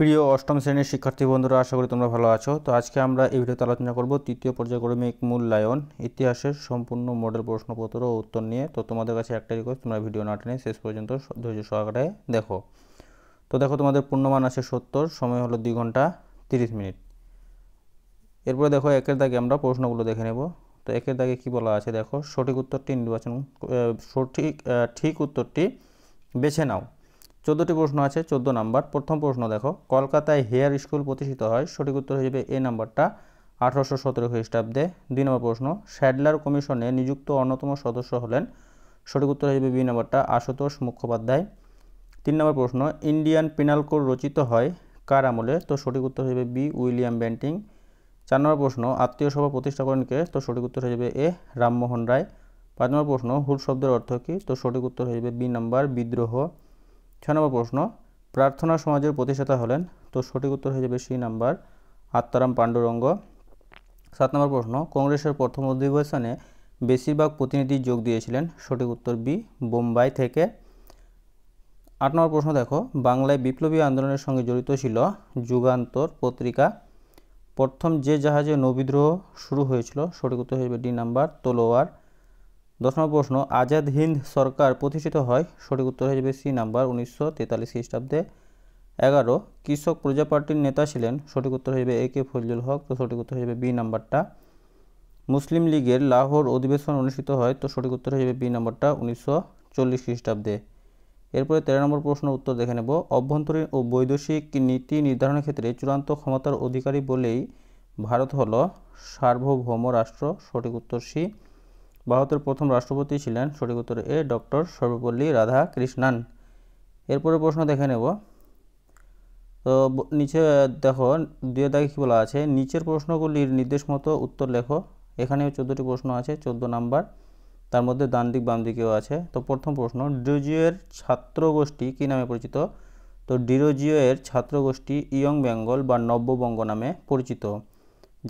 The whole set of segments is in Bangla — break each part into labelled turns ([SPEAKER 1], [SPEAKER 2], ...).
[SPEAKER 1] প্রিয় অষ্টম শ্রেণীর শিক্ষার্থী বন্ধুরা আশা করি তোমরা ভালো আছো তো আজকে আমরা এই ভিডিওতে আলোচনা করব তৃতীয় পর্যায়ক্রমিক মূল্যায়ন ইতিহাসের সম্পূর্ণ মডেল প্রশ্নপত্র ও উত্তর নিয়ে তো তোমাদের কাছে একটা রিকোয়েস্ট তোমরা ভিডিও না টেনে শেষ পর্যন্ত ধৈর্য সহকারে দেখো তো দেখো তোমাদের পূর্ণমান আছে সত্তর সময় হলো দুই ঘন্টা তিরিশ মিনিট এরপরে দেখো একের দাগে আমরা প্রশ্নগুলো দেখে নেব তো একের দাগে কি বলা আছে দেখো সঠিক উত্তরটি নির্বাচন সঠিক ঠিক উত্তরটি বেছে নাও চোদ্দোটি প্রশ্ন আছে চোদ্দো নাম্বার প্রথম প্রশ্ন দেখো কলকাতায় হেয়ার স্কুল প্রতিষ্ঠিত হয় সঠিক উত্তর হয়ে যাবে এ নাম্বারটা আঠারোশো সতেরো খ্রিস্টাব্দে দুই নম্বর প্রশ্ন স্যাডলার কমিশনে নিযুক্ত অন্যতম সদস্য হলেন সঠিক উত্তর হয়ে যাবে বি নম্বরটা আশুতোষ মুখোপাধ্যায় তিন নম্বর প্রশ্ন ইন্ডিয়ান পিনাল কোড রচিত হয় কার আমলে তো সঠিক উত্তর হয়ে যাবে বি উইলিয়াম ব্যান্টিং চার নম্বর প্রশ্ন আত্মীয় সভা প্রতিষ্ঠা করেন কে তো সঠিক উত্তর হয়ে যাবে এ রামমোহন রায় পাঁচ নম্বর প্রশ্ন হুল শব্দের অর্থ কী তো সঠিক উত্তর হয়ে যাবে বি নাম্বার বিদ্রোহ ছ নম্বর প্রশ্ন প্রার্থনা সমাজের প্রতিষ্ঠাতা হলেন তো সঠিক উত্তর হয়ে যাবে সি নাম্বার আত্মারাম পাণ্ডুরঙ্গ সাত নম্বর প্রশ্ন কংগ্রেসের প্রথম অধিবেশনে বেশিরভাগ প্রতিনিধি যোগ দিয়েছিলেন সঠিক উত্তর বি বোম্বাই থেকে আট নম্বর প্রশ্ন দেখো বাংলায় বিপ্লবী আন্দোলনের সঙ্গে জড়িত ছিল যুগান্তর পত্রিকা প্রথম যে জাহাজে নবিদ্রোহ শুরু হয়েছিল সঠিক উত্তর হয়ে যাবে ডি নাম্বার তলোয়ার দশ নম্বর প্রশ্ন আজাদ হিন্দ সরকার প্রতিষ্ঠিত হয় সঠিক উত্তর হয়ে যাবে সি নাম্বার উনিশশো তেতাল্লিশ খ্রিস্টাব্দে এগারো কৃষক প্রজা পার্টির নেতা ছিলেন সঠিক উত্তর হয়ে যাবে এ কে ফজলুল হক তো সঠিক উত্তর হয়ে যাবে বি নাম্বারটা মুসলিম লীগের লাহোর অধিবেশন অনুষ্ঠিত হয় তো সঠিক উত্তর হয়ে যাবে বি নাম্বারটা উনিশশো চল্লিশ খ্রিস্টাব্দে এরপরে তেরো নম্বর প্রশ্ন উত্তর দেখে নেব অভ্যন্তরীণ ও বৈদেশিক নীতি নির্ধারণের ক্ষেত্রে চূড়ান্ত ক্ষমতার অধিকারী বলেই ভারত হল সার্বভৌম রাষ্ট্র সঠিক উত্তর সি ভারতের প্রথম রাষ্ট্রপতি ছিলেন সঠিক উত্তর এ ডক্টর সর্বপল্লী রাধা কৃষ্ণান এরপরে প্রশ্ন দেখে নেব তো নিচে দেখো দুয়ে দেখে কী বলা আছে নিচের প্রশ্নগুলির নির্দেশ মতো উত্তর লেখো এখানে চোদ্দোটি প্রশ্ন আছে চোদ্দ নাম্বার তার মধ্যে দান দিক বাম দিকেও আছে তো প্রথম প্রশ্ন ডিরোজিওয়ের ছাত্র গোষ্ঠী কী নামে পরিচিত তো ডিরোজিওয়ের ছাত্র গোষ্ঠী ইয়ং বেঙ্গল বা নব্যবঙ্গ নামে পরিচিত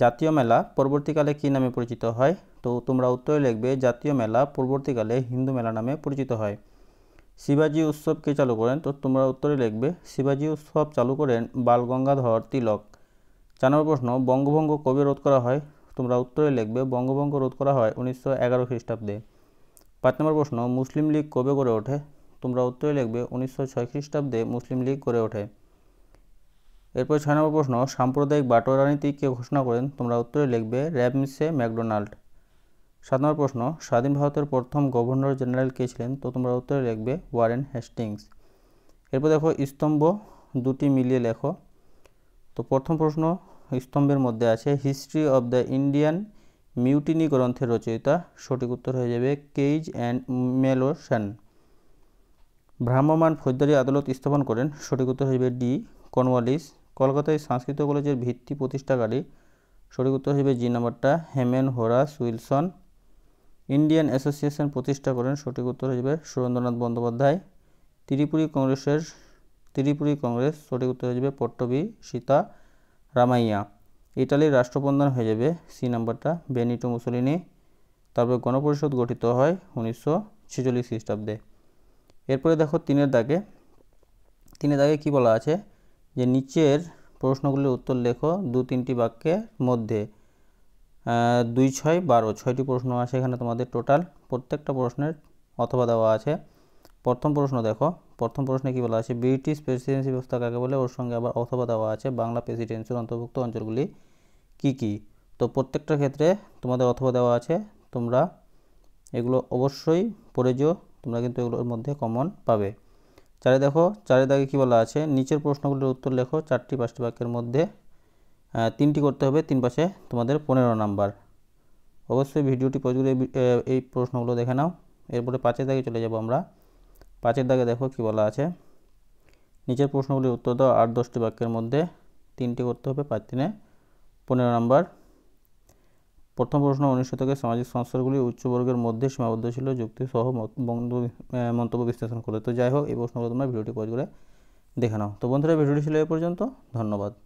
[SPEAKER 1] জাতীয় মেলা পরবর্তীকালে কী নামে পরিচিত হয় তো তোমরা উত্তরে লিখবে জাতীয় মেলা পরবর্তীকালে হিন্দু মেলা নামে পরিচিত হয় শিবাজি উৎসবকে চালু করেন তো তোমরা উত্তরে লিখবে শিবাজি উৎসব চালু করেন বাল গঙ্গাধর তিলক চার প্রশ্ন বঙ্গভঙ্গ কবে রোধ করা হয় তোমরা উত্তরে লিখবে বঙ্গভঙ্গ রোধ করা হয় উনিশশো এগারো খ্রিস্টাব্দে পাঁচ নম্বর প্রশ্ন মুসলিম লীগ কবে গড়ে ওঠে তোমরা উত্তরে লিখবে উনিশশো ছয় খ্রিস্টাব্দে মুসলিম লীগ গড়ে ওঠে এরপর ছয় নম্বর প্রশ্ন সাম্প্রদায়িক বাটোয়ারা নীতি কে ঘোষণা করেন তোমরা উত্তরে লিখবে র্যাবমিসে ম্যাকডোনাল্ড সাত নম্বর প্রশ্ন স্বাধীন ভারতের প্রথম গভর্নর জেনারেল কে ছিলেন তো তোমরা উত্তরে লিখবে ওয়ারেন হেস্টিংস এরপর দেখো স্তম্ভ দুটি মিলিয়ে লেখো তো প্রথম প্রশ্ন স্তম্ভের মধ্যে আছে history of the Indian mutiny গ্রন্থের রচয়িতা সঠিক উত্তর হয়ে যাবে কেইজ অ্যান্ড মেলোশান ভ্রাম্যমান ফৌজদারি আদালত স্থাপন করেন সঠিক উত্তর হয়ে যাবে ডি কনওয়ালিস কলকাতায় সংস্কৃত কলেজের ভিত্তি প্রতিষ্ঠাকারী সঠিক উত্তর হয়ে যাবে জি নাম্বারটা Hayman Horace Wilson Indian Association প্রতিষ্ঠা করেন সঠিক উত্তর হয়ে যাবে সুরেন্দ্রনাথ বন্দ্যোপাধ্যায় ত্রিপুরী কংগ্রেসের ত্রিপুরী কংগ্রেস সঠিক উত্তর হয়ে যাবে পট্টবি সীতা রামাইয়া ইটালির রাষ্ট্রপ্রধান হয়ে যাবে সি নাম্বারটা বেনিটো মুসলিনি তারপরে গণপরিষদ গঠিত হয় উনিশশো ছিচল্লিশ খ্রিস্টাব্দে এরপরে দেখো তিনের দাগে তিনের দাগে কি বলা আছে যে নিচের প্রশ্নগুলির উত্তর লেখো দু তিনটি বাক্যের মধ্যে দুই ছয় বারো ছয়টি প্রশ্ন আছে এখানে তোমাদের টোটাল প্রত্যেকটা প্রশ্নের অথবা দেওয়া আছে প্রথম প্রশ্ন দেখো প্রথম প্রশ্নে কি বলা আছে ব্রিটিশ প্রেসিডেন্সি ব্যবস্থা কাকে বলে ওর সঙ্গে আবার অথবা দেওয়া আছে বাংলা প্রেসিডেন্সির অন্তর্ভুক্ত অঞ্চলগুলি কি কি তো প্রত্যেকটা ক্ষেত্রে তোমাদের অথবা দেওয়া আছে তোমরা এগুলো অবশ্যই পড়েজো তোমরা কিন্তু এগুলোর মধ্যে কমন পাবে চারে দেখো চারে দাগে কী বলা আছে নিচের প্রশ্নগুলির উত্তর লেখো চারটি পাঁচটি বাক্যের মধ্যে তিনটি করতে হবে তিন পাশে তোমাদের পনেরো নাম্বার অবশ্যই ভিডিওটি পজ করে এই প্রশ্নগুলো দেখে নাও এরপরে পাঁচের দাগে চলে যাব আমরা পাঁচের দাগে দেখো কি বলা আছে নিচের প্রশ্নগুলির উত্তর দাও আট দশটি বাক্যের মধ্যে তিনটি করতে হবে পাঁচ তিনে পনেরো নাম্বার প্রথম প্রশ্ন উনিশ শতকে সামাজিক সংস্থাগুলি উচ্চবর্গের মধ্যে সীমাবদ্ধ ছিল যুক্তিসহ মন্তব্য বিশ্লেষণ করে তো যাই হোক এই প্রশ্নগুলো তোমরা ভিডিওটি পজ করে দেখে নাও তো বন্ধুরা ভিডিওটি ছিল এ পর্যন্ত ধন্যবাদ